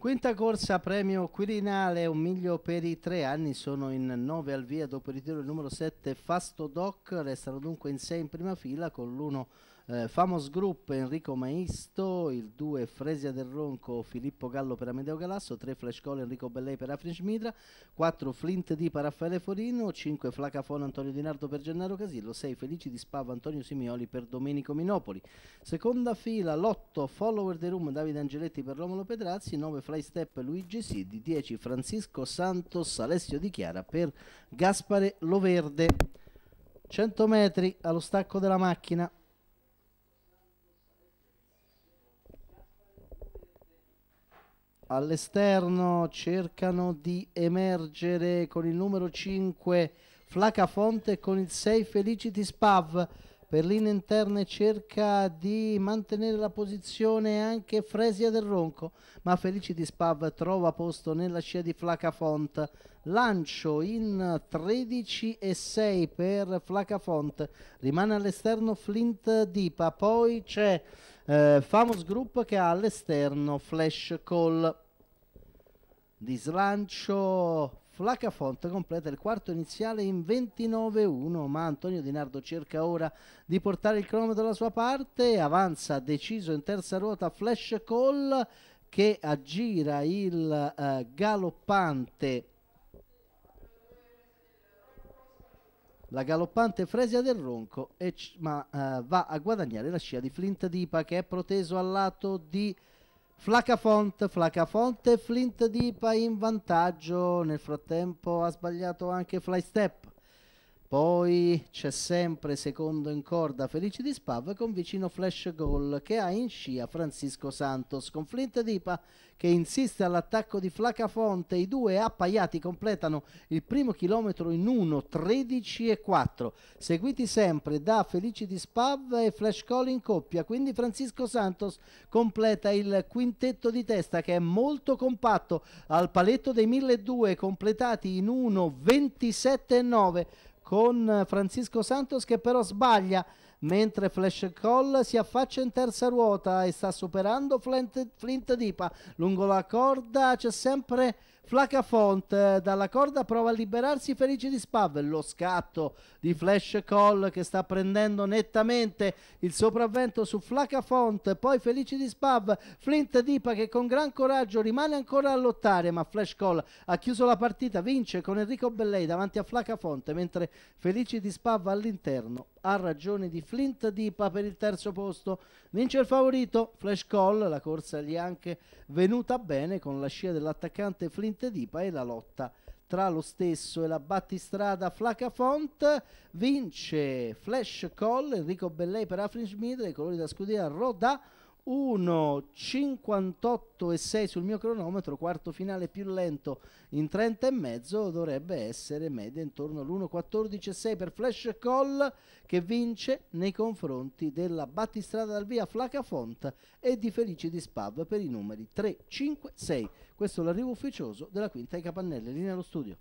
Quinta corsa premio Quirinale, un miglio per i tre anni, sono in nove al via dopo il ritiro il numero 7 Fasto Doc, restano dunque in sei in prima fila con l'uno eh, Famos Group Enrico Maisto, il 2 Fresia del Ronco Filippo Gallo per Amedeo Galasso, 3 Flash Call Enrico Bellei per Afrin Schmidra, 4 Flint D per Raffaele Forino, 5 Flacafon Antonio Di Nardo per Gennaro Casillo, 6 Felici di Spava Antonio Simioli per Domenico Minopoli, seconda fila l'8 Follower the Room Davide Angeletti per Romolo Pedrazzi, 9 Fly Step Luigi Sidi, 10 Francisco Santos Alessio Di Chiara per Gaspare Loverde. 100 metri allo stacco della macchina all'esterno cercano di emergere con il numero 5 Flacafonte e con il 6 Felicity Spav per interne cerca di mantenere la posizione anche Fresia del Ronco, ma Felici di Spav trova posto nella scia di Flacafont. Lancio in 13 e 6 per Flacafont, rimane all'esterno Flint Dipa, poi c'è eh, Famos Group che ha all'esterno Flash Call di slancio Flacafont completa il quarto iniziale in 29-1, ma Antonio Di Nardo cerca ora di portare il cronometro dalla sua parte, avanza deciso in terza ruota Flash Call che aggira il eh, galoppante la galoppante Fresia del Ronco e, ma eh, va a guadagnare la scia di Flint Dipa che è proteso al lato di Flacafont, Flacafont e Flint Dipa in vantaggio, nel frattempo ha sbagliato anche Flystep. Poi c'è sempre secondo in corda Felice di Spav con vicino flash goal che ha in scia Francisco Santos con Flint Dipa che insiste all'attacco di Flacafonte. I due appaiati completano il primo chilometro in 1, 13 e 4, seguiti sempre da Felice di Spav e flash goal in coppia. Quindi Francisco Santos completa il quintetto di testa che è molto compatto al paletto dei 1200 completati in 1, 27 e 9 con Francisco Santos che però sbaglia mentre Flash Call si affaccia in terza ruota e sta superando Flint, Flint Dipa. Lungo la corda c'è sempre Flacafont dalla corda prova a liberarsi Felice di Spav, lo scatto di Flash Call che sta prendendo nettamente il sopravvento su Flacafont, poi Felice di Spav, Flint Dipa che con gran coraggio rimane ancora a lottare, ma Flash Call ha chiuso la partita, vince con Enrico Bellei davanti a Flacafont, mentre Felice di Spav all'interno a ragione di Flint Dipa per il terzo posto. Vince il favorito Flash Call, la corsa gli è anche venuta bene con la scia dell'attaccante Flint Dipa e la lotta tra lo stesso e la battistrada Flacafont. Vince Flash Call, Enrico Bellei per Afrin Schmid, i colori da scuderia Roda. 1.58,6 sul mio cronometro, quarto finale più lento in 30 e mezzo, dovrebbe essere media intorno all'1.14,6 per Flash Call che vince nei confronti della battistrada dal via Flacafont e di Felice di Spav per i numeri 3, 5, 6. Questo è l'arrivo ufficioso della quinta ai capannelli, linea allo studio.